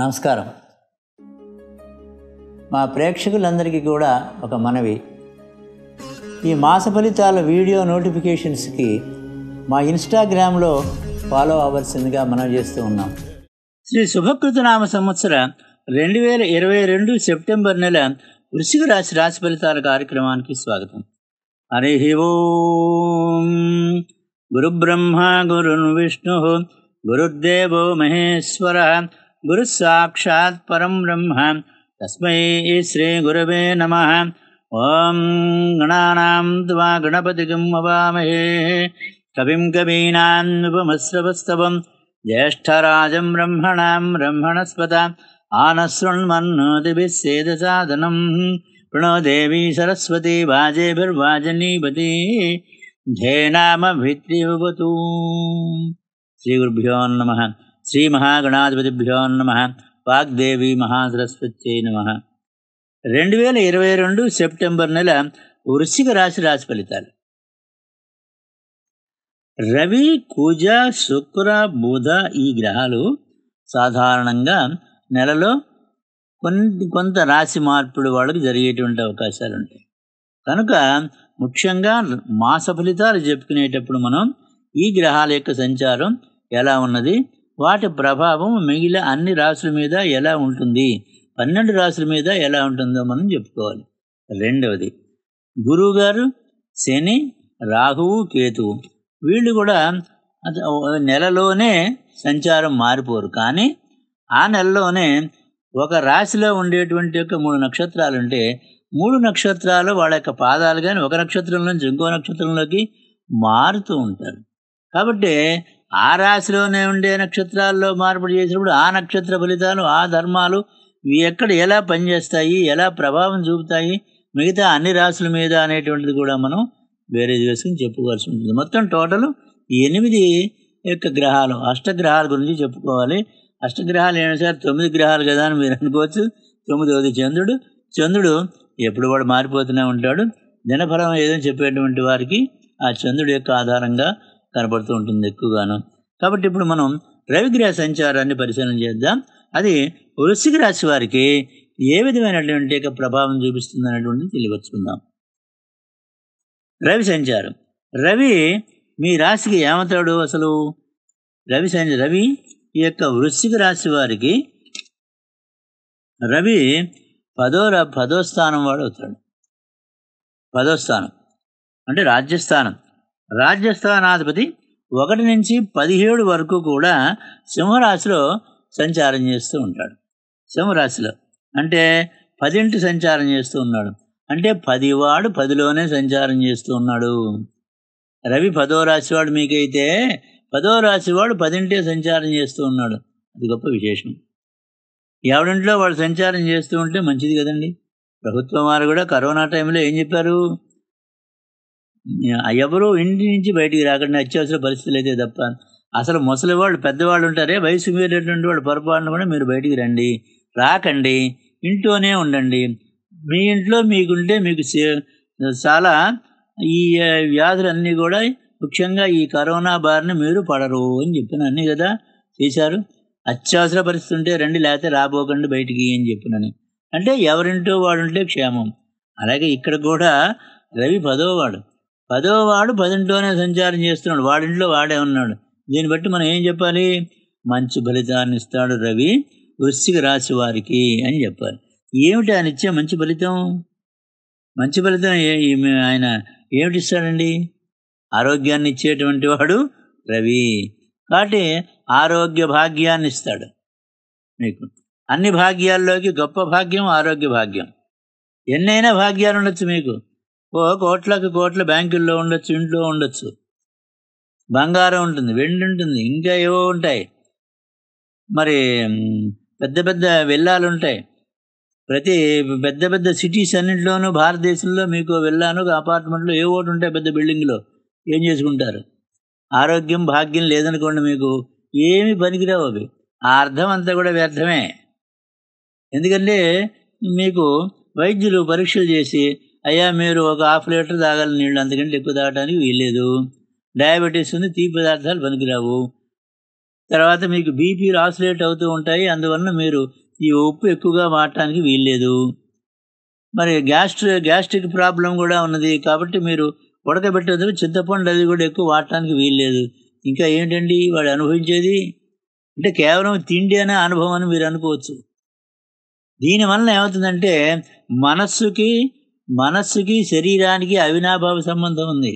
నమస్కారం మా ప్రేక్షకులందరికీ కూడా ఒక మనవి ఈ మాస ఫలితాల వీడియో నోటిఫికేషన్స్కి మా ఇన్స్టాగ్రామ్లో ఫాలో అవ్వాల్సిందిగా మనం చేస్తూ ఉన్నాం శ్రీ శుభకృతనామ సంవత్సర రెండు వేల ఇరవై రెండు సెప్టెంబర్ నెల వృషిక రాశి రాశి ఫలితాల కార్యక్రమానికి స్వాగతం హరి ఓం గురుబ్రహ్మ గురు విష్ణు గురుదేవో మహేశ్వర परं ब्रह्म तस्मै श्रीगुरवे नमः ॐ गणानां त्वा गणपतिकम् किम् अवामहे कविं उपमश्रवस्तवं ज्येष्ठराजं ब्रह्मणां आनशृण्मन्नोदिभिः आनश्रुण्मन्नोतिभिः प्रणो देवी सरस्वती वाजेभिर्वाजनीवती धे श्रीगुरुभ्यो नमः శ్రీ మహాగణాధిపతిభ్యో నమ వాగ్దేవి మహాసరస్వత్యై నమ రెండు వేల ఇరవై రెండు సెప్టెంబర్ నెల వృశ్చిక రాశి రాశి ఫలితాలు రవి కూజ శుక్ర బుధ ఈ గ్రహాలు సాధారణంగా నెలలో కొన్ని కొంత రాశి మార్పుడు వాళ్ళకి జరిగేటువంటి అవకాశాలు ఉంటాయి కనుక ముఖ్యంగా మాస ఫలితాలు చెప్పుకునేటప్పుడు మనం ఈ గ్రహాల యొక్క సంచారం ఎలా ఉన్నది వాటి ప్రభావం మిగిలిన అన్ని రాసుల మీద ఎలా ఉంటుంది పన్నెండు రాసుల మీద ఎలా ఉంటుందో మనం చెప్పుకోవాలి రెండవది గురువుగారు శని రాహువు కేతువు వీళ్ళు కూడా నెలలోనే సంచారం మారిపోరు కానీ ఆ నెలలోనే ఒక రాశిలో ఉండేటువంటి యొక్క మూడు నక్షత్రాలు ఉంటే మూడు నక్షత్రాలు వాళ్ళ యొక్క పాదాలు కానీ ఒక నక్షత్రంలో నుంచి ఇంకో నక్షత్రంలోకి మారుతూ ఉంటారు కాబట్టి ఆ రాశిలోనే ఉండే నక్షత్రాల్లో మార్పులు చేసినప్పుడు ఆ నక్షత్ర ఫలితాలు ఆ ధర్మాలు ఇవి ఎక్కడ ఎలా పనిచేస్తాయి ఎలా ప్రభావం చూపుతాయి మిగతా అన్ని రాశుల మీద అనేటువంటిది కూడా మనం వేరే వేసుకుని చెప్పుకోవాల్సి ఉంటుంది మొత్తం టోటల్ ఎనిమిది యొక్క గ్రహాలు అష్టగ్రహాల గురించి చెప్పుకోవాలి అష్టగ్రహాలు సార్ తొమ్మిది గ్రహాలు కదా అని మీరు అనుకోవచ్చు తొమ్మిదవది చంద్రుడు చంద్రుడు ఎప్పుడు కూడా మారిపోతూనే ఉంటాడు దినఫలం ఏదో చెప్పేటువంటి వారికి ఆ చంద్రుడి యొక్క ఆధారంగా కనబడుతూ ఉంటుంది ఎక్కువగాను కాబట్టి ఇప్పుడు మనం రవిగ్రహ సంచారాన్ని పరిశీలన చేద్దాం అది వృశ్చిక రాశి వారికి ఏ విధమైనటువంటి ప్రభావం చూపిస్తుంది అనేటువంటిది తెలియపరుచుకుందాం రవి సంచారం రవి మీ రాశికి ఏమవుతాడు అసలు రవి సంచ రవి ఈ యొక్క వృశ్చిక రాశి వారికి రవి పదో పదో స్థానం వాడు అవుతాడు పదో స్థానం అంటే రాజ్యస్థానం రాజస్థానాధిపతి ఒకటి నుంచి పదిహేడు వరకు కూడా సింహరాశిలో సంచారం చేస్తూ ఉంటాడు సింహరాశిలో అంటే పదింటి సంచారం చేస్తూ ఉన్నాడు అంటే పదివాడు పదిలోనే సంచారం చేస్తూ ఉన్నాడు రవి పదో రాశివాడు మీకైతే పదో రాశివాడు పదింటే సంచారం చేస్తూ ఉన్నాడు అది గొప్ప విశేషం ఎవడింట్లో వాడు సంచారం చేస్తూ ఉంటే మంచిది కదండి ప్రభుత్వం వారు కూడా కరోనా టైంలో ఏం చెప్పారు ఎవరు ఇంటి నుంచి బయటికి రాకుండా అత్యవసర పరిస్థితులు అయితే తప్ప అసలు ముసలి వాళ్ళు పెద్దవాళ్ళు ఉంటారే వయసు మీరేటువంటి వాళ్ళు పొరపాటున కూడా మీరు బయటికి రండి రాకండి ఇంట్లోనే ఉండండి మీ ఇంట్లో మీకుంటే మీకు చాలా ఈ వ్యాధులన్నీ కూడా ముఖ్యంగా ఈ కరోనా బారిన మీరు పడరు అని చెప్పినన్నీ కదా చేశారు అత్యవసర పరిస్థితి ఉంటే రండి లేకపోతే రాబోకండి బయటికి అని చెప్పినని అంటే ఎవరింటో వాడుంటే క్షేమం అలాగే ఇక్కడ కూడా రవి పదోవాడు పదో వాడు పదింట్లోనే సంచారం చేస్తున్నాడు వాడింట్లో వాడే ఉన్నాడు దీన్ని బట్టి మనం ఏం చెప్పాలి మంచి ఫలితాన్ని ఇస్తాడు రవి వృశ్చిక రాశి వారికి అని చెప్పాలి ఏమిటి ఆయన ఇచ్చే మంచి ఫలితం మంచి ఫలితం ఆయన ఏమిటిస్తాడండి ఆరోగ్యాన్ని ఇచ్చేటువంటి వాడు రవి కాబట్టి ఆరోగ్య భాగ్యాన్ని ఇస్తాడు మీకు అన్ని భాగ్యాల్లోకి గొప్ప భాగ్యం ఆరోగ్య భాగ్యం ఎన్నైనా భాగ్యాలు ఉండొచ్చు మీకు ఓ కోట్లకు కోట్ల బ్యాంకుల్లో ఉండొచ్చు ఇంట్లో ఉండొచ్చు బంగారం ఉంటుంది వెండి ఉంటుంది ఇంకా ఏవో ఉంటాయి మరి పెద్ద పెద్ద వెళ్ళాలు ఉంటాయి ప్రతి పెద్ద పెద్ద సిటీస్ అన్నింటిలోనూ భారతదేశంలో మీకు వెళ్ళాను అపార్ట్మెంట్లో ఏ ఒకటి ఉంటాయి పెద్ద బిల్డింగ్లో ఏం చేసుకుంటారు ఆరోగ్యం భాగ్యం లేదనుకోండి మీకు ఏమి పనికిరావు అవి ఆ అర్థం అంతా కూడా వ్యర్థమే ఎందుకంటే మీకు వైద్యులు పరీక్షలు చేసి అయ్యా మీరు ఒక హాఫ్ లీటర్ తాగాలి నీళ్ళు అంతకంటే ఎక్కువ తాగడానికి వీల్లేదు డయాబెటీస్ ఉంది తీపి పదార్థాలు పనికిరావు తర్వాత మీకు బీపీ రాసులేట్ అవుతూ ఉంటాయి అందువలన మీరు ఈ ఉప్పు ఎక్కువగా మారటానికి వీల్లేదు మరి గ్యాస్ట్రి గ్యాస్ట్రిక్ ప్రాబ్లం కూడా ఉన్నది కాబట్టి మీరు ఉడకబెట్టేందుకు చింతపండు అది కూడా ఎక్కువ వాడటానికి వీల్లేదు ఇంకా ఏంటండి వాడు అనుభవించేది అంటే కేవలం తిండి అనే అనుభవం అని మీరు అనుకోవచ్చు దీనివల్ల ఏమవుతుందంటే మనస్సుకి మనస్సుకి శరీరానికి అవినాభావ సంబంధం ఉంది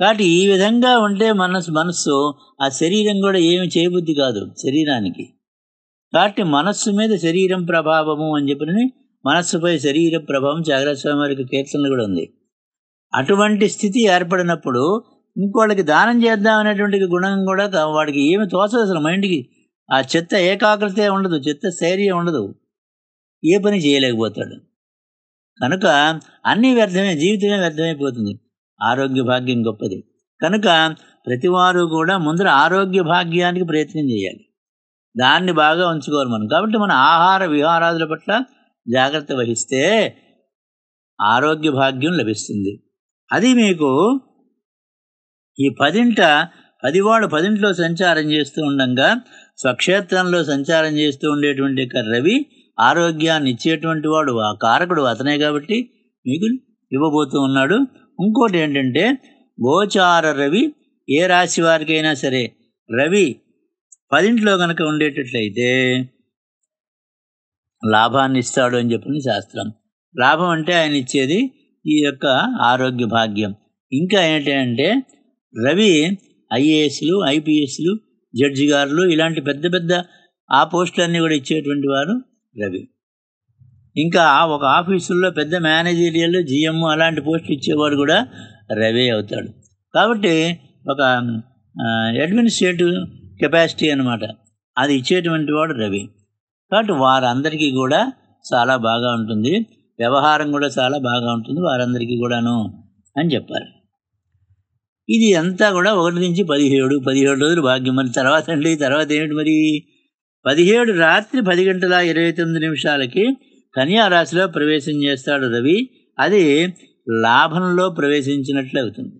కాబట్టి ఈ విధంగా ఉంటే మనసు మనస్సు ఆ శరీరం కూడా ఏమి చేయబుద్ధి కాదు శరీరానికి కాబట్టి మనస్సు మీద శరీరం ప్రభావము అని చెప్పిన మనస్సుపై శరీర ప్రభావం జాగ్రత్త వారికి కీర్తనలు కూడా ఉంది అటువంటి స్థితి ఏర్పడినప్పుడు ఇంకోళ్ళకి దానం చేద్దాం అనేటువంటి గుణం కూడా వాడికి ఏమి తోచదు అసలు మైండ్కి ఆ చెత్త ఏకాగ్రత ఉండదు చెత్త స్థైర్యం ఉండదు ఏ పని చేయలేకపోతాడు కనుక అన్నీ వ్యర్థమే జీవితమే వ్యర్థమైపోతుంది ఆరోగ్య భాగ్యం గొప్పది కనుక ప్రతివారు కూడా ముందర ఆరోగ్య భాగ్యానికి ప్రయత్నం చేయాలి దాన్ని బాగా ఉంచుకోవాలి మనం కాబట్టి మన ఆహార విహారాదుల పట్ల జాగ్రత్త వహిస్తే ఆరోగ్య భాగ్యం లభిస్తుంది అది మీకు ఈ పదింట పదివాడు పదింట్లో సంచారం చేస్తూ ఉండగా స్వక్షేత్రంలో సంచారం చేస్తూ ఉండేటువంటి రవి ఆరోగ్యాన్ని ఇచ్చేటువంటి వాడు ఆ కారకుడు అతనే కాబట్టి మీకు ఇవ్వబోతూ ఉన్నాడు ఇంకోటి ఏంటంటే గోచార రవి ఏ రాశి వారికైనా సరే రవి పదింట్లో కనుక ఉండేటట్లయితే లాభాన్ని ఇస్తాడు అని చెప్పింది శాస్త్రం లాభం అంటే ఆయన ఇచ్చేది ఈ యొక్క ఆరోగ్య భాగ్యం ఇంకా ఏంటంటే రవి ఐఏఎస్లు ఐపీఎస్లు జడ్జి గారులు ఇలాంటి పెద్ద పెద్ద ఆ పోస్టులన్నీ కూడా ఇచ్చేటువంటి వారు రవి ఇంకా ఒక ఆఫీసుల్లో పెద్ద మేనేజీరియల్ జిఎం అలాంటి పోస్ట్ ఇచ్చేవాడు కూడా రవే అవుతాడు కాబట్టి ఒక అడ్మినిస్ట్రేటివ్ కెపాసిటీ అనమాట అది ఇచ్చేటువంటి వాడు రవి కాబట్టి వారందరికీ కూడా చాలా బాగా ఉంటుంది వ్యవహారం కూడా చాలా బాగా ఉంటుంది వారందరికీ కూడాను అని చెప్పారు ఇది అంతా కూడా ఒకటి నుంచి పదిహేడు పదిహేడు రోజులు భాగ్యం మరి తర్వాత అండి తర్వాత ఏమిటి మరి పదిహేడు రాత్రి పది గంటల ఇరవై తొమ్మిది నిమిషాలకి కన్యా రాశిలో ప్రవేశం చేస్తాడు రవి అది లాభంలో ప్రవేశించినట్లు అవుతుంది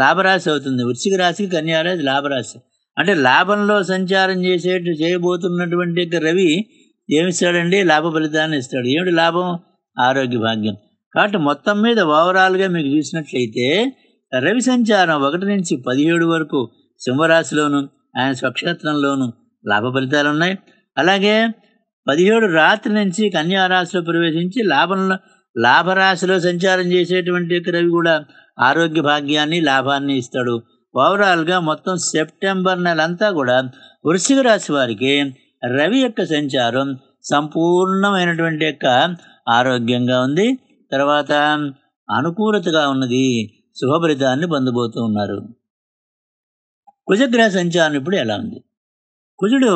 లాభరాశి అవుతుంది వృశ్చిక రాశికి కన్యారాశి లాభరాశి అంటే లాభంలో సంచారం చేసేట్టు చేయబోతున్నటువంటి యొక్క రవి ఏమిస్తాడండి లాభ ఫలితాన్ని ఇస్తాడు ఏమిటి లాభం ఆరోగ్య భాగ్యం కాబట్టి మొత్తం మీద ఓవరాల్గా మీకు చూసినట్లయితే రవి సంచారం ఒకటి నుంచి పదిహేడు వరకు సింహరాశిలోను ఆయన స్వక్షేత్రంలోనూ లాభ ఫలితాలు ఉన్నాయి అలాగే పదిహేడు రాత్రి నుంచి కన్యారాశిలో ప్రవేశించి లాభంలో లాభరాశిలో సంచారం చేసేటువంటి రవి కూడా ఆరోగ్య భాగ్యాన్ని లాభాన్ని ఇస్తాడు ఓవరాల్గా మొత్తం సెప్టెంబర్ నెలంతా కూడా వృశ్చిక రాశి వారికి రవి యొక్క సంచారం సంపూర్ణమైనటువంటి యొక్క ఆరోగ్యంగా ఉంది తర్వాత అనుకూలతగా ఉన్నది ఫలితాన్ని పొందబోతూ ఉన్నారు కుజగ్రహ సంచారం ఇప్పుడు ఎలా ఉంది కుజుడు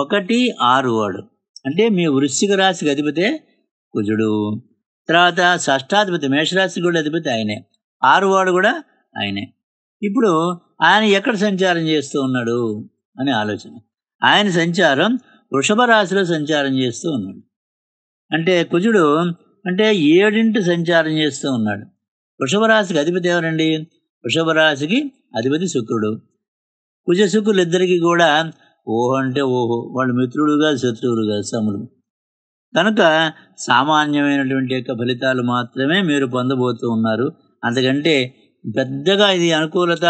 ఒకటి ఆరు వాడు అంటే మీ వృశ్చిక రాశికి అధిపతే కుజుడు తర్వాత షష్టాధిపతి మేషరాశికి కూడా అధిపతి ఆయనే ఆరు వాడు కూడా ఆయనే ఇప్పుడు ఆయన ఎక్కడ సంచారం చేస్తూ ఉన్నాడు అని ఆలోచన ఆయన సంచారం వృషభ రాశిలో సంచారం చేస్తూ ఉన్నాడు అంటే కుజుడు అంటే ఏడింటి సంచారం చేస్తూ ఉన్నాడు వృషభ రాశికి అధిపతి ఎవరండి వృషభ రాశికి అధిపతి శుక్రుడు కుజ శుక్రులు ఇద్దరికి కూడా ఊహ అంటే ఊహో వాళ్ళు శత్రువులు శత్రువులుగా సములు కనుక సామాన్యమైనటువంటి యొక్క ఫలితాలు మాత్రమే మీరు పొందబోతూ ఉన్నారు అంతకంటే పెద్దగా ఇది అనుకూలత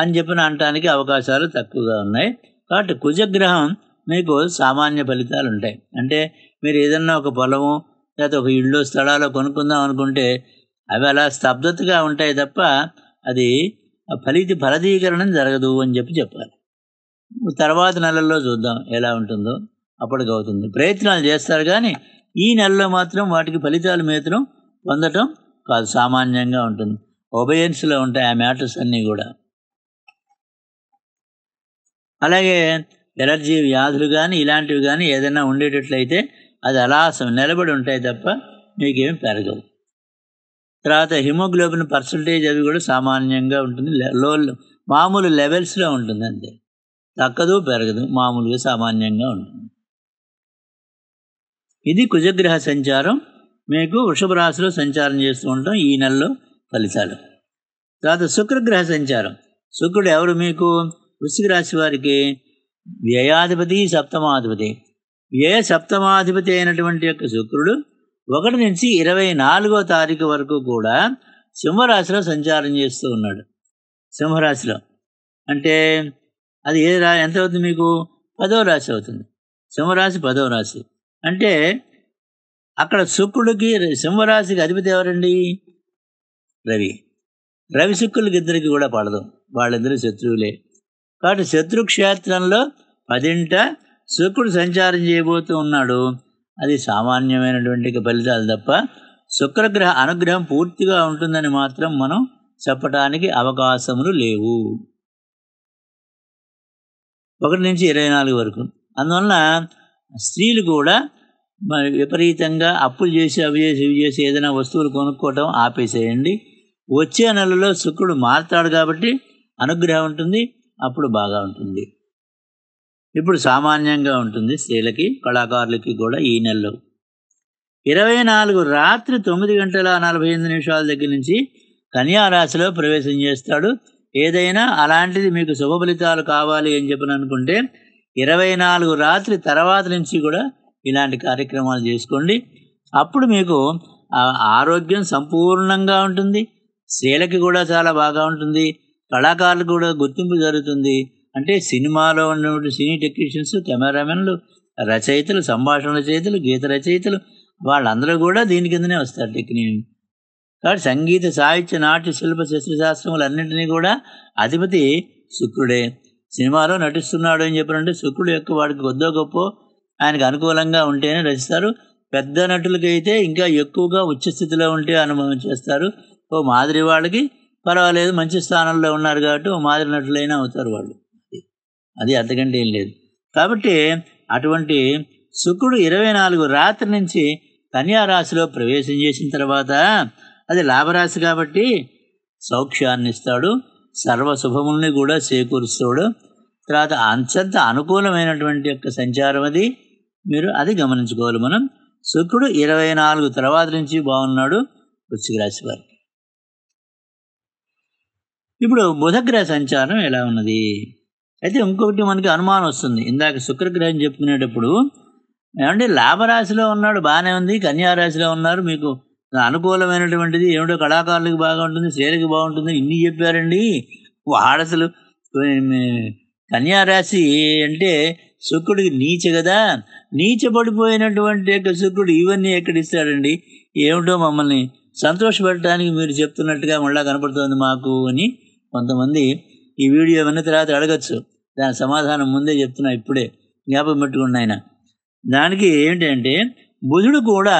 అని చెప్పిన అనటానికి అవకాశాలు తక్కువగా ఉన్నాయి కాబట్టి కుజగ్రహం మీకు సామాన్య ఫలితాలు ఉంటాయి అంటే మీరు ఏదన్నా ఒక పొలము లేకపోతే ఒక ఇళ్ళు స్థలాలు కొనుక్కుందాం అనుకుంటే అవి అలా స్తబ్దతగా ఉంటాయి తప్ప అది ఫలిత ఫలదీకరణం జరగదు అని చెప్పి చెప్పాలి తర్వాత నెలల్లో చూద్దాం ఎలా ఉంటుందో అప్పటికి అవుతుంది ప్రయత్నాలు చేస్తారు కానీ ఈ నెలలో మాత్రం వాటికి ఫలితాలు మాత్రం పొందటం కాదు సామాన్యంగా ఉంటుంది ఒబయన్స్లో ఉంటాయి ఆ మ్యాటర్స్ అన్నీ కూడా అలాగే ఎలర్జీ వ్యాధులు కానీ ఇలాంటివి కానీ ఏదైనా ఉండేటట్లయితే అది అలా నిలబడి ఉంటాయి తప్ప మీకేమి పెరగవు తర్వాత హిమోగ్లోబిన్ పర్సంటేజ్ అవి కూడా సామాన్యంగా ఉంటుంది లో మామూలు లెవెల్స్లో ఉంటుంది అంతే తక్కదు పెరగదు మామూలుగా సామాన్యంగా ఉంటుంది ఇది కుజగ్రహ సంచారం మీకు వృషభ రాశిలో సంచారం చేస్తూ ఉంటాం ఈ నెలలో ఫలితాలు తర్వాత శుక్రగ్రహ సంచారం శుక్రుడు ఎవరు మీకు వృషిక రాశి వారికి వ్యయాధిపతి సప్తమాధిపతి వ్యయ సప్తమాధిపతి అయినటువంటి యొక్క శుక్రుడు ఒకటి నుంచి ఇరవై నాలుగో తారీఖు వరకు కూడా సింహరాశిలో సంచారం చేస్తూ ఉన్నాడు సింహరాశిలో అంటే అది ఏ రా ఎంత అవుతుంది మీకు పదో రాశి అవుతుంది సింహరాశి పదో రాశి అంటే అక్కడ శుక్రుడికి సింహరాశికి అధిపతి ఎవరండి రవి రవి శుక్రులకి ఇద్దరికి కూడా పడదు వాళ్ళిద్దరూ శత్రువులే కాబట్టి శత్రుక్షేత్రంలో పదింట శుక్రుడు సంచారం చేయబోతూ ఉన్నాడు అది సామాన్యమైనటువంటి ఫలితాలు తప్ప శుక్రగ్రహ అనుగ్రహం పూర్తిగా ఉంటుందని మాత్రం మనం చెప్పడానికి అవకాశములు లేవు ఒకటి నుంచి ఇరవై నాలుగు వరకు అందువల్ల స్త్రీలు కూడా మరి విపరీతంగా అప్పులు చేసి అవి చేసి ఇవి చేసి ఏదైనా వస్తువులు కొనుక్కోవటం ఆపేసేయండి వచ్చే నెలలో శుక్రుడు మారుతాడు కాబట్టి అనుగ్రహం ఉంటుంది అప్పుడు బాగా ఉంటుంది ఇప్పుడు సామాన్యంగా ఉంటుంది స్త్రీలకి కళాకారులకి కూడా ఈ నెలలో ఇరవై నాలుగు రాత్రి తొమ్మిది గంటల నలభై ఎనిమిది నిమిషాల దగ్గర నుంచి కన్యారాశిలో ప్రవేశం చేస్తాడు ఏదైనా అలాంటిది మీకు శుభ ఫలితాలు కావాలి అని చెప్పని అనుకుంటే ఇరవై నాలుగు రాత్రి తర్వాత నుంచి కూడా ఇలాంటి కార్యక్రమాలు చేసుకోండి అప్పుడు మీకు ఆరోగ్యం సంపూర్ణంగా ఉంటుంది స్త్రీలకి కూడా చాలా బాగా ఉంటుంది కళాకారులకు కూడా గుర్తింపు జరుగుతుంది అంటే సినిమాలో ఉన్నటువంటి సినీ టెక్నీషియన్స్ కెమెరామెన్లు రచయితలు సంభాషణ రచయితలు గీత రచయితలు వాళ్ళందరూ కూడా దీని కిందనే వస్తారు టెక్నీ కాబట్టి సంగీత సాహిత్య నాట్య శిల్ప శస్త్రశాస్త్రములు అన్నింటినీ కూడా అధిపతి శుక్రుడే సినిమాలో నటిస్తున్నాడు అని చెప్పారంటే శుక్రుడు యొక్క వాడికి కొద్దో గొప్ప ఆయనకు అనుకూలంగా ఉంటేనే రచిస్తారు పెద్ద నటులకైతే ఇంకా ఎక్కువగా ఉచ్చ స్థితిలో ఉంటే అనుభవం చేస్తారు ఓ మాదిరి వాళ్ళకి పర్వాలేదు మంచి స్థానంలో ఉన్నారు కాబట్టి ఓ మాదిరి నటులైనా అవుతారు వాళ్ళు అది అంతకంటే ఏం లేదు కాబట్టి అటువంటి శుక్రుడు ఇరవై నాలుగు రాత్రి నుంచి కన్యా రాశిలో ప్రవేశం చేసిన తర్వాత అది లాభరాశి కాబట్టి సౌఖ్యాన్ని ఇస్తాడు సర్వ శుభముల్ని కూడా చేకూరుస్తాడు తర్వాత అంతంత అనుకూలమైనటువంటి యొక్క సంచారం అది మీరు అది గమనించుకోవాలి మనం శుక్రుడు ఇరవై నాలుగు తర్వాత నుంచి బాగున్నాడు వృశ్చిక రాశి వారికి ఇప్పుడు బుధగ్రహ సంచారం ఎలా ఉన్నది అయితే ఇంకొకటి మనకి అనుమానం వస్తుంది ఇందాక శుక్రగ్రహం చెప్పుకునేటప్పుడు ఏమంటే లాభరాశిలో ఉన్నాడు బాగానే ఉంది కన్యారాశిలో ఉన్నారు మీకు అనుకూలమైనటువంటిది ఏమిటో కళాకారులకు బాగా ఉంటుంది సేలకి బాగుంటుంది ఇన్ని చెప్పారండి వాడసలు కన్యారాశి అంటే శుక్రుడికి నీచ కదా నీచ పడిపోయినటువంటి యొక్క శుక్రుడు ఇవన్నీ ఎక్కడిస్తాడండి ఏమిటో మమ్మల్ని సంతోషపెట్టడానికి మీరు చెప్తున్నట్టుగా మళ్ళా కనపడుతుంది మాకు అని కొంతమంది ఈ వీడియో విన్న తర్వాత అడగచ్చు దాని సమాధానం ముందే చెప్తున్నా ఇప్పుడే జ్ఞాపకం పెట్టుకున్న ఆయన దానికి ఏంటంటే బుధుడు కూడా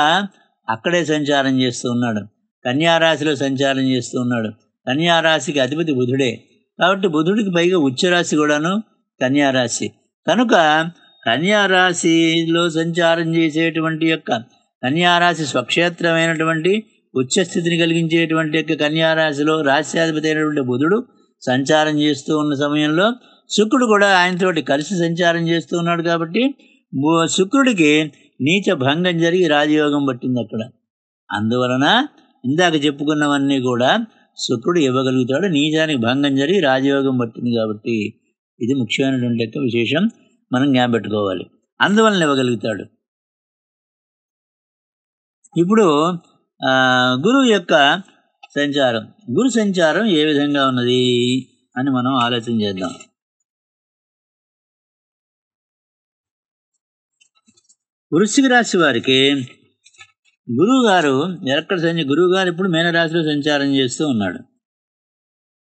అక్కడే సంచారం చేస్తూ ఉన్నాడు కన్యారాశిలో సంచారం చేస్తూ ఉన్నాడు కన్యారాశికి అధిపతి బుధుడే కాబట్టి బుధుడికి పైగా ఉచ్చరాశి కూడాను కన్యారాశి కనుక కన్యారాశిలో సంచారం చేసేటువంటి యొక్క కన్యారాశి స్వక్షేత్రమైనటువంటి ఉచ్చస్థితిని కలిగించేటువంటి యొక్క కన్యారాశిలో రాశ్యాధిపతి అయినటువంటి బుధుడు సంచారం చేస్తూ ఉన్న సమయంలో శుక్రుడు కూడా ఆయనతోటి కలిసి సంచారం చేస్తూ ఉన్నాడు కాబట్టి శుక్రుడికి నీచ భంగం జరిగి రాజయోగం పట్టింది అక్కడ అందువలన ఇందాక చెప్పుకున్నవన్నీ కూడా శుక్రుడు ఇవ్వగలుగుతాడు నీచానికి భంగం జరిగి రాజయోగం పట్టింది కాబట్టి ఇది ముఖ్యమైనటువంటి యొక్క విశేషం మనం జ్ఞాపెట్టుకోవాలి అందువలన ఇవ్వగలుగుతాడు ఇప్పుడు గురువు యొక్క సంచారం గురు సంచారం ఏ విధంగా ఉన్నది అని మనం ఆలోచన చేద్దాం వృశ్చిక రాశి వారికి గురువు గారు ఎక్కడ సంచ గురువు గారు ఇప్పుడు మీనరాశిలో సంచారం చేస్తూ ఉన్నాడు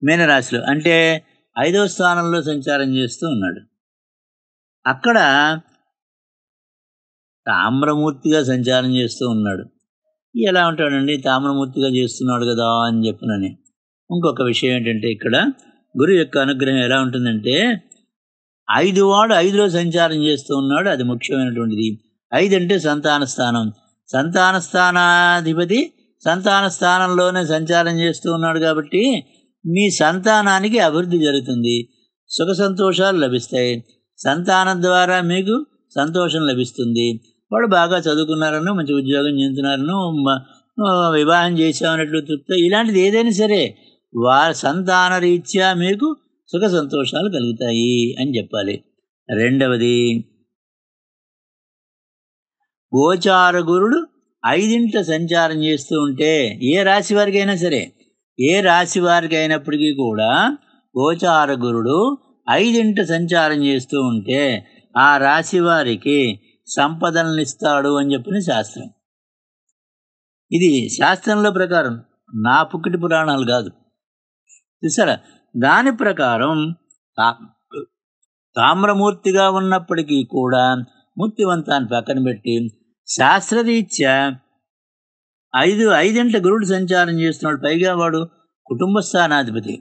మీనరాశిలో అంటే ఐదవ స్థానంలో సంచారం చేస్తూ ఉన్నాడు అక్కడ తామ్రమూర్తిగా సంచారం చేస్తూ ఉన్నాడు ఎలా ఉంటాడండి తామ్రమూర్తిగా చేస్తున్నాడు కదా అని చెప్పినని ఇంకొక విషయం ఏంటంటే ఇక్కడ గురువు యొక్క అనుగ్రహం ఎలా ఉంటుందంటే ఐదు వాడు ఐదులో సంచారం చేస్తూ ఉన్నాడు అది ముఖ్యమైనటువంటిది ఐదు అంటే సంతాన స్థానం సంతాన స్థానాధిపతి సంతాన స్థానంలోనే సంచారం చేస్తూ ఉన్నాడు కాబట్టి మీ సంతానానికి అభివృద్ధి జరుగుతుంది సుఖ సంతోషాలు లభిస్తాయి సంతానం ద్వారా మీకు సంతోషం లభిస్తుంది వాడు బాగా చదువుకున్నారను మంచి ఉద్యోగం చెందుతున్నారనో వివాహం చేసామన్నట్లు తృప్తి ఇలాంటిది ఏదైనా సరే వా సంతాన రీత్యా మీకు సుఖ సంతోషాలు కలుగుతాయి అని చెప్పాలి రెండవది గోచార గురుడు ఐదింట సంచారం చేస్తూ ఉంటే ఏ రాశి వారికైనా సరే ఏ రాశి వారికి అయినప్పటికీ కూడా గోచార గురుడు ఐదింట సంచారం చేస్తూ ఉంటే ఆ రాశి వారికి సంపదలను ఇస్తాడు అని చెప్పిన శాస్త్రం ఇది శాస్త్రంలో ప్రకారం నా పుక్కిటి పురాణాలు కాదు చూసారా దాని ప్రకారం తామ్రమూర్తిగా ఉన్నప్పటికీ కూడా మూర్తివంతాన్ని పక్కన పెట్టి శాస్త్రరీత్యా ఐదు ఐదింట గురుడు సంచారం చేస్తున్నాడు పైగా వాడు కుటుంబ స్థానాధిపతి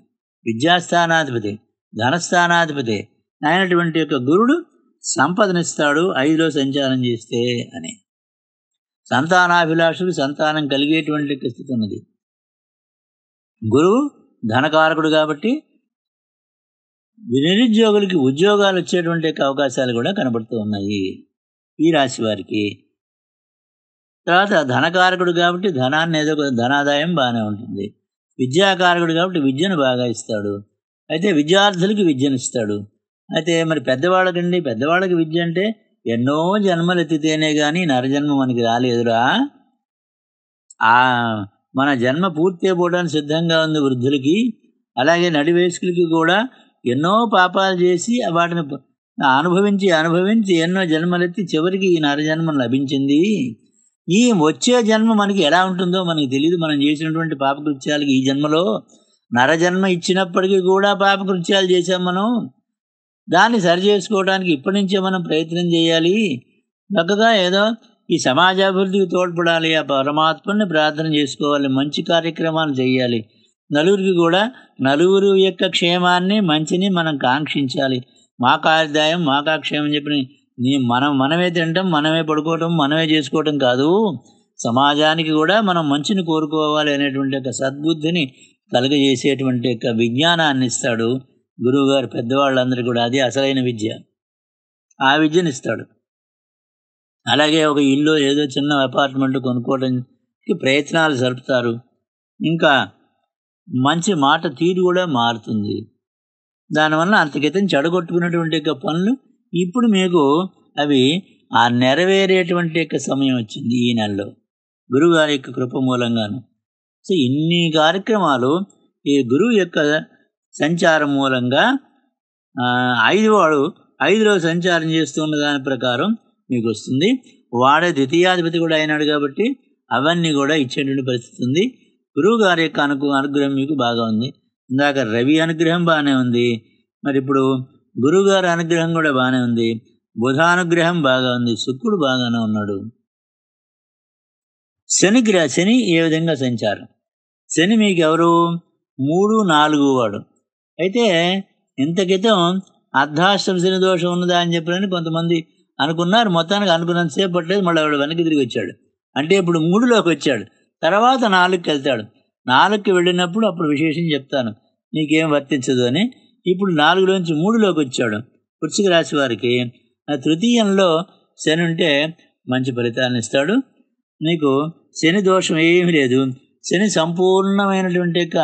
విద్యాస్థానాధిపతి ధనస్థానాధిపతి అయినటువంటి యొక్క గురుడు సంపదనిస్తాడు ఐదులో సంచారం చేస్తే అని సంతానాభిలాషుడు సంతానం కలిగేటువంటి స్థితి ఉన్నది గురువు ధనకారకుడు కాబట్టి నిరుద్యోగులకి ఉద్యోగాలు వచ్చేటువంటి అవకాశాలు కూడా కనబడుతూ ఉన్నాయి ఈ రాశి వారికి తర్వాత ధనకారకుడు కాబట్టి ధనాన్ని ఏదో ధనాదాయం బాగానే ఉంటుంది విద్యాకారకుడు కాబట్టి విద్యను బాగా ఇస్తాడు అయితే విద్యార్థులకి విద్యను ఇస్తాడు అయితే మరి పెద్దవాళ్ళకండి పెద్దవాళ్ళకి విద్య అంటే ఎన్నో జన్మలు ఎత్తితేనే కానీ నరజన్మ మనకి రాలేదురా ఆ మన జన్మ పూర్తి అయిపోవడానికి సిద్ధంగా ఉంది వృద్ధులకి అలాగే నడివేసుకులకి కూడా ఎన్నో పాపాలు చేసి వాటిని అనుభవించి అనుభవించి ఎన్నో జన్మలెత్తి చివరికి ఈ నరజన్మం లభించింది ఈ వచ్చే జన్మ మనకి ఎలా ఉంటుందో మనకి తెలియదు మనం చేసినటువంటి పాపకృత్యాలకి ఈ జన్మలో నరజన్మ ఇచ్చినప్పటికీ కూడా పాపకృత్యాలు చేసాం మనం దాన్ని సరి చేసుకోవడానికి ఇప్పటి నుంచే మనం ప్రయత్నం చేయాలి చక్కగా ఏదో ఈ సమాజాభివృద్ధికి తోడ్పడాలి ఆ పరమాత్మని ప్రార్థన చేసుకోవాలి మంచి కార్యక్రమాలు చేయాలి నలుగురికి కూడా నలుగురు యొక్క క్షేమాన్ని మంచిని మనం కాంక్షించాలి మా కార్యదాయం మా కాక్షేమం చెప్పిన నీ మనం మనమే తినటం మనమే పడుకోవటం మనమే చేసుకోవటం కాదు సమాజానికి కూడా మనం మంచిని కోరుకోవాలి అనేటువంటి యొక్క సద్బుద్ధిని కలుగజేసేటువంటి యొక్క విజ్ఞానాన్ని ఇస్తాడు గురువుగారు పెద్దవాళ్ళందరూ కూడా అది అసలైన విద్య ఆ విద్యను ఇస్తాడు అలాగే ఒక ఇల్లు ఏదో చిన్న అపార్ట్మెంట్ కొనుక్కోవడానికి ప్రయత్నాలు జరుపుతారు ఇంకా మంచి మాట తీరు కూడా మారుతుంది దానివల్ల అంతకితం చెడగొట్టుకున్నటువంటి యొక్క పనులు ఇప్పుడు మీకు అవి ఆ నెరవేరేటువంటి యొక్క సమయం వచ్చింది ఈ నెలలో గురువుగారి యొక్క కృప మూలంగాను సో ఇన్ని కార్యక్రమాలు ఈ గురువు యొక్క సంచారం మూలంగా ఐదు వాడు ఐదులో సంచారం చేస్తున్న దాని ప్రకారం మీకు వస్తుంది వాడే ద్వితీయాధిపతి కూడా అయినాడు కాబట్టి అవన్నీ కూడా ఇచ్చేటువంటి పరిస్థితి ఉంది గురువు గారి యొక్క అనుగ్రహం మీకు బాగా ఉంది ఇందాక రవి అనుగ్రహం బాగానే ఉంది మరి ఇప్పుడు గురువుగారి అనుగ్రహం కూడా బాగానే ఉంది బుధానుగ్రహం బాగా ఉంది శుక్రుడు బాగానే ఉన్నాడు శని గ్రహ శని ఏ విధంగా సంచారం శని మీకు ఎవరు మూడు నాలుగు వాడు అయితే ఇంత క్రితం శని దోషం ఉన్నదా అని చెప్పారని కొంతమంది అనుకున్నారు మొత్తానికి అనుకున్నంత సేపట్లేదు పట్టలేదు మళ్ళీ ఆవిడ వెనక్కి తిరిగి వచ్చాడు అంటే ఇప్పుడు మూడులోకి వచ్చాడు తర్వాత నాలుగుకి వెళ్తాడు నాలుగుకి వెళ్ళినప్పుడు అప్పుడు విశేషం చెప్తాను నీకేం వర్తించదు అని ఇప్పుడు నాలుగులోంచి మూడులోకి వచ్చాడు వృశ్చిక రాశి వారికి తృతీయంలో శని ఉంటే మంచి ఫలితాన్ని ఇస్తాడు మీకు శని దోషం ఏమీ లేదు శని సంపూర్ణమైనటువంటి యొక్క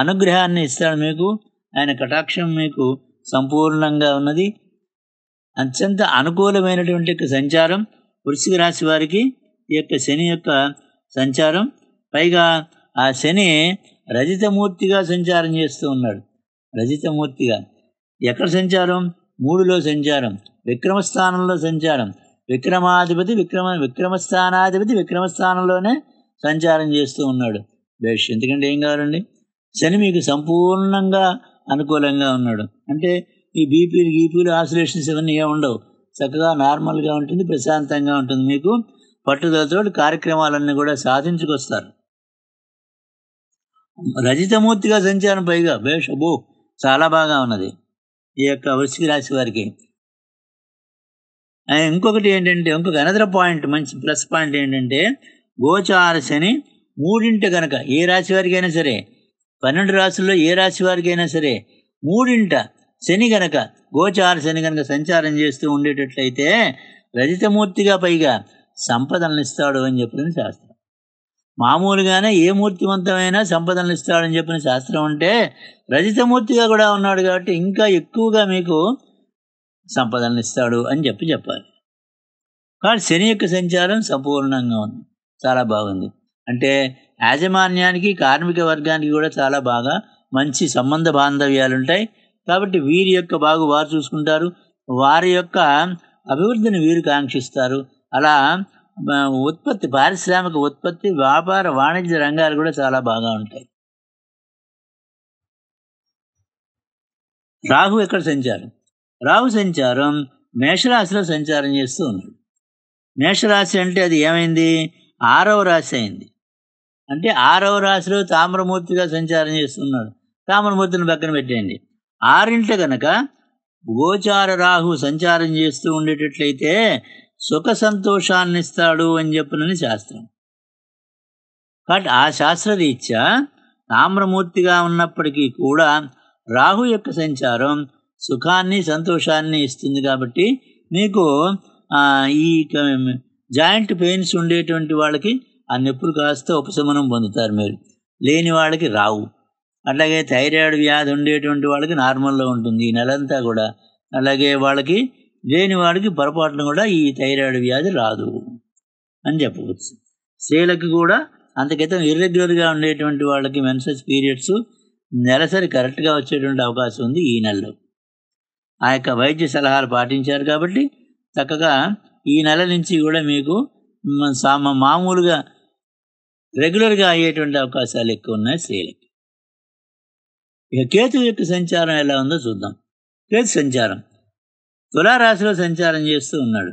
అనుగ్రహాన్ని ఇస్తాడు మీకు ఆయన కటాక్షం మీకు సంపూర్ణంగా ఉన్నది అత్యంత అనుకూలమైనటువంటి యొక్క సంచారం వృశ్చిక రాశి వారికి ఈ యొక్క శని యొక్క సంచారం పైగా ఆ శని రజితమూర్తిగా సంచారం చేస్తూ ఉన్నాడు రజితమూర్తిగా ఎక్కడ సంచారం మూడులో సంచారం విక్రమస్థానంలో సంచారం విక్రమాధిపతి విక్రమ విక్రమస్థానాధిపతి విక్రమస్థానంలోనే సంచారం చేస్తూ ఉన్నాడు బేష్ ఎందుకంటే ఏం కావాలండి శని మీకు సంపూర్ణంగా అనుకూలంగా ఉన్నాడు అంటే ఈ బీపీలు గీపీలు ఆసిలేషన్స్ ఇవన్నీ ఏమి ఉండవు చక్కగా నార్మల్గా ఉంటుంది ప్రశాంతంగా ఉంటుంది మీకు పట్టుదలతో కార్యక్రమాలన్నీ కూడా సాధించుకొస్తారు రజితమూర్తిగా సంచారం పైగా బేష్ అబో చాలా బాగా ఉన్నది ఈ యొక్క వృశ్చిక రాశి వారికి ఇంకొకటి ఏంటంటే ఇంకొక అనదర్ పాయింట్ మంచి ప్లస్ పాయింట్ ఏంటంటే గోచార శని మూడింటి కనుక ఏ రాశి వారికైనా సరే పన్నెండు రాశుల్లో ఏ రాశి వారికైనా సరే మూడింట శని గనక గోచార శని గనక సంచారం చేస్తూ ఉండేటట్లయితే రజితమూర్తిగా పైగా సంపదలను ఇస్తాడు అని చెప్పిన శాస్త్రం మామూలుగానే ఏ మూర్తివంతమైన సంపదలు ఇస్తాడని చెప్పిన శాస్త్రం అంటే రజితమూర్తిగా కూడా ఉన్నాడు కాబట్టి ఇంకా ఎక్కువగా మీకు సంపదలు ఇస్తాడు అని చెప్పి చెప్పాలి కానీ శని యొక్క సంచారం సంపూర్ణంగా ఉంది చాలా బాగుంది అంటే యాజమాన్యానికి కార్మిక వర్గానికి కూడా చాలా బాగా మంచి సంబంధ బాంధవ్యాలు ఉంటాయి కాబట్టి వీరి యొక్క బాగు వారు చూసుకుంటారు వారి యొక్క అభివృద్ధిని వీరు కాంక్షిస్తారు అలా ఉత్పత్తి పారిశ్రామిక ఉత్పత్తి వ్యాపార వాణిజ్య రంగాలు కూడా చాలా బాగా ఉంటాయి రాహు ఎక్కడ సంచారం రాహు సంచారం మేషరాశిలో సంచారం చేస్తూ ఉన్నాడు మేషరాశి అంటే అది ఏమైంది ఆరవ రాశి అయింది అంటే ఆరవ రాశిలో తామ్రమూర్తిగా సంచారం చేస్తున్నాడు తామ్రమూర్తిని పక్కన పెట్టేయండి ఆరింట కనుక గోచార రాహు సంచారం చేస్తూ ఉండేటట్లయితే సుఖ సంతోషాన్ని ఇస్తాడు అని చెప్పినని శాస్త్రం కాబట్టి ఆ శాస్త్రరీత్యా తామ్రమూర్తిగా ఉన్నప్పటికీ కూడా రాహు యొక్క సంచారం సుఖాన్ని సంతోషాన్ని ఇస్తుంది కాబట్టి మీకు ఈ జాయింట్ పెయిన్స్ ఉండేటువంటి వాళ్ళకి ఆ నొప్పులు కాస్త ఉపశమనం పొందుతారు మీరు లేని వాళ్ళకి రావు అలాగే థైరాయిడ్ వ్యాధి ఉండేటువంటి వాళ్ళకి నార్మల్లో ఉంటుంది ఈ నెలంతా కూడా అలాగే వాళ్ళకి లేనివాడికి పొరపాటును కూడా ఈ థైరాయిడ్ వ్యాధి రాదు అని చెప్పవచ్చు స్త్రీలకు కూడా అంతకితం ఇర్రెగ్యులర్గా ఉండేటువంటి వాళ్ళకి మెన్సెస్ పీరియడ్స్ నెలసరి కరెక్ట్గా వచ్చేటువంటి అవకాశం ఉంది ఈ నెలలో ఆ యొక్క వైద్య సలహాలు పాటించారు కాబట్టి చక్కగా ఈ నెల నుంచి కూడా మీకు సామ మామూలుగా రెగ్యులర్గా అయ్యేటువంటి అవకాశాలు ఎక్కువ ఉన్నాయి స్త్రీలకి ఇక కేతు యొక్క సంచారం ఎలా ఉందో చూద్దాం కేతు సంచారం తులారాశిలో సంచారం చేస్తూ ఉన్నాడు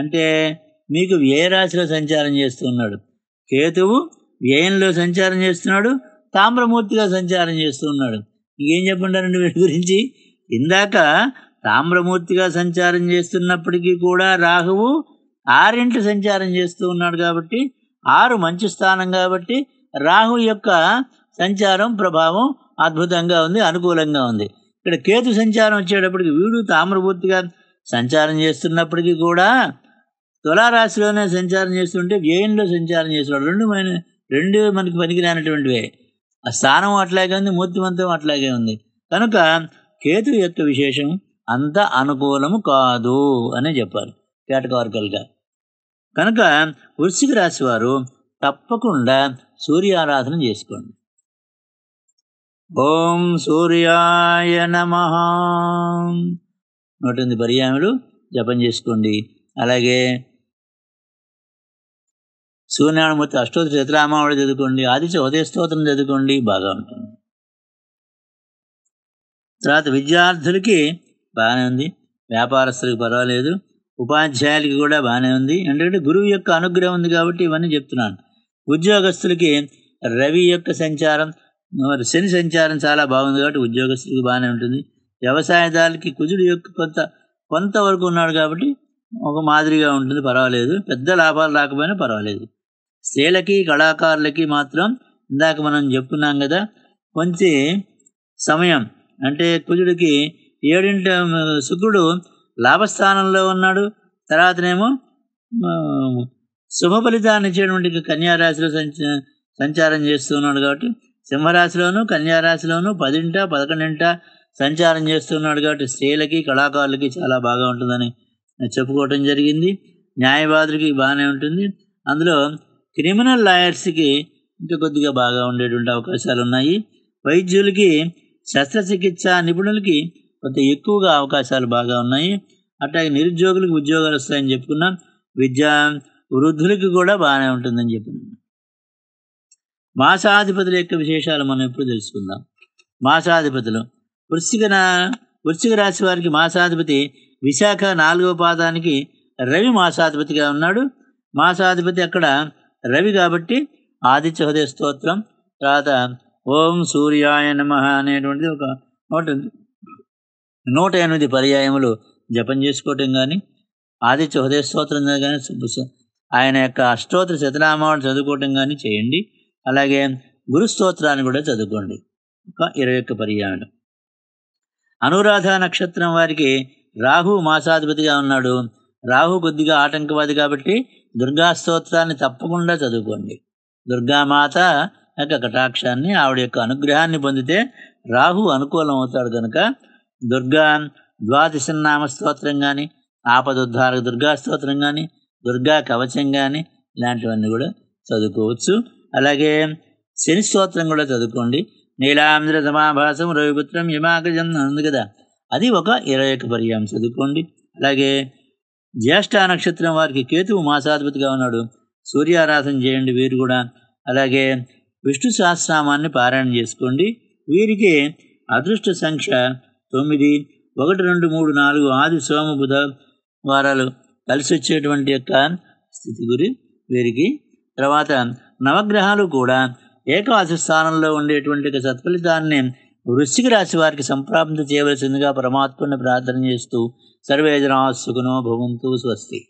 అంటే మీకు వ్యయ రాశిలో సంచారం చేస్తూ ఉన్నాడు కేతువు వ్యయంలో సంచారం చేస్తున్నాడు తామ్రమూర్తిగా సంచారం చేస్తూ ఉన్నాడు ఇంకేం చెప్పండి వీటి గురించి ఇందాక తామ్రమూర్తిగా సంచారం చేస్తున్నప్పటికీ కూడా రాహువు ఆరింటి సంచారం చేస్తూ ఉన్నాడు కాబట్టి ఆరు మంచి స్థానం కాబట్టి రాహు యొక్క సంచారం ప్రభావం అద్భుతంగా ఉంది అనుకూలంగా ఉంది ఇక్కడ కేతు సంచారం వచ్చేటప్పటికి వీడు తామ్రపూర్తిగా సంచారం చేస్తున్నప్పటికీ కూడా తులారాశిలోనే సంచారం చేస్తుంటే వ్యయంలో సంచారం చేస్తున్నాడు రెండు మన రెండు మనకి పనికిరానటువంటివే ఆ స్థానం అట్లాగే ఉంది మూర్తిమంతం అట్లాగే ఉంది కనుక కేతు యొక్క విశేషం అంత అనుకూలము కాదు అని చెప్పారు కేటకారికల్గా కనుక వృశ్చిక రాశి వారు తప్పకుండా సూర్యారాధన చేసుకోండి ఓం సూర్యాయ నమ నూటెనిమిది పర్యాములు జపం చేసుకోండి అలాగే సూర్యనారాయణమూర్తి అష్టోత్తర చతురామావళి చదువుకోండి ఆదిత్య ఉదయ స్తోత్రం చదువుకోండి బాగా ఉంటుంది తర్వాత విద్యార్థులకి బాగానే ఉంది వ్యాపారస్తులకు పర్వాలేదు ఉపాధ్యాయులకి కూడా బాగానే ఉంది ఎందుకంటే గురువు యొక్క అనుగ్రహం ఉంది కాబట్టి ఇవన్నీ చెప్తున్నాను ఉద్యోగస్తులకి రవి యొక్క సంచారం మరి శని సంచారం చాలా బాగుంది కాబట్టి ఉద్యోగస్తులకు బాగానే ఉంటుంది వ్యవసాయదారులకి కుజుడు యొక్క కొంత కొంతవరకు ఉన్నాడు కాబట్టి ఒక మాదిరిగా ఉంటుంది పర్వాలేదు పెద్ద లాభాలు రాకపోయినా పర్వాలేదు స్త్రీలకి కళాకారులకి మాత్రం ఇందాక మనం చెప్పుకున్నాం కదా కొంచెం సమయం అంటే కుజుడికి ఏడింటి శుక్రుడు లాభస్థానంలో ఉన్నాడు తర్వాతనేమో శుభ ఫలితాన్ని ఇచ్చేటువంటి కన్యారాశిలో సంచారం చేస్తున్నాడు కాబట్టి సింహరాశిలోను కన్యారాశిలోను పదింట పదకొండింట సంచారం చేస్తున్నాడు కాబట్టి స్త్రీలకి కళాకారులకి చాలా బాగా ఉంటుందని చెప్పుకోవటం జరిగింది న్యాయవాదులకి బాగానే ఉంటుంది అందులో క్రిమినల్ లాయర్స్కి ఇంకా కొద్దిగా బాగా ఉండేటువంటి అవకాశాలు ఉన్నాయి వైద్యులకి శస్త్రచికిత్స నిపుణులకి కొంత ఎక్కువగా అవకాశాలు బాగా ఉన్నాయి అట్లాగే నిరుద్యోగులకు ఉద్యోగాలు వస్తాయని చెప్పుకున్నాం విద్య వృద్ధులకి కూడా బాగానే ఉంటుందని చెప్పుకున్నాం మాసాధిపతుల యొక్క విశేషాలు మనం ఎప్పుడు తెలుసుకుందాం మాసాధిపతులు వృశ్చిక వృశ్చిక రాశి వారికి మాసాధిపతి విశాఖ నాలుగవ పాదానికి రవి మాసాధిపతిగా ఉన్నాడు మాసాధిపతి అక్కడ రవి కాబట్టి ఆదిత్య హృదయ స్తోత్రం తర్వాత ఓం సూర్యాయ నమ అనేటువంటిది ఒక నూట నూట ఎనిమిది పర్యాయములు జపం చేసుకోవటం కానీ ఆదిత్య హృదయ స్తోత్రం కానీ ఆయన యొక్క అష్టోత్తర శతనామాలను చదువుకోవటం కానీ చేయండి అలాగే గురు స్తోత్రాన్ని కూడా చదువుకోండి ఒక ఇరవై ఒక్క పర్యాయం అనురాధ నక్షత్రం వారికి రాహు మాసాధిపతిగా ఉన్నాడు రాహు కొద్దిగా ఆటంకవాది కాబట్టి దుర్గా స్తోత్రాన్ని తప్పకుండా చదువుకోండి దుర్గామాత యొక్క కటాక్షాన్ని ఆవిడ యొక్క అనుగ్రహాన్ని పొందితే రాహు అనుకూలం అవుతాడు కనుక దుర్గా ద్వాదశనామ స్తోత్రం కానీ ఆపదుద్ధారక దుర్గా స్తోత్రం కానీ దుర్గా కవచం కానీ ఇలాంటివన్నీ కూడా చదువుకోవచ్చు అలాగే శని స్తోత్రం కూడా చదువుకోండి నీలాంధ్ర సమాభాసం రవిపుత్రం యమాకజం ఉంది కదా అది ఒక ఇరవై ఒక్క పర్యాయం చదువుకోండి అలాగే జ్యేష్ఠ నక్షత్రం వారికి కేతువు మాసాధిపతిగా ఉన్నాడు సూర్యారాధన చేయండి వీరు కూడా అలాగే విష్ణు సహస్రామాన్ని పారాయణ చేసుకోండి వీరికి అదృష్ట సంఖ్య తొమ్మిది ఒకటి రెండు మూడు నాలుగు ఆది సోమ బుధ వారాలు కలిసి వచ్చేటువంటి యొక్క స్థితి గురి వీరికి తర్వాత నవగ్రహాలు కూడా ఏకవాసి స్థానంలో ఉండేటువంటి సత్ఫలితాన్ని వృశ్చిక రాశి వారికి సంప్రాప్తి చేయవలసిందిగా పరమాత్మని ప్రార్థన చేస్తూ సర్వేజనా సుఖనో భవంతు స్వస్తి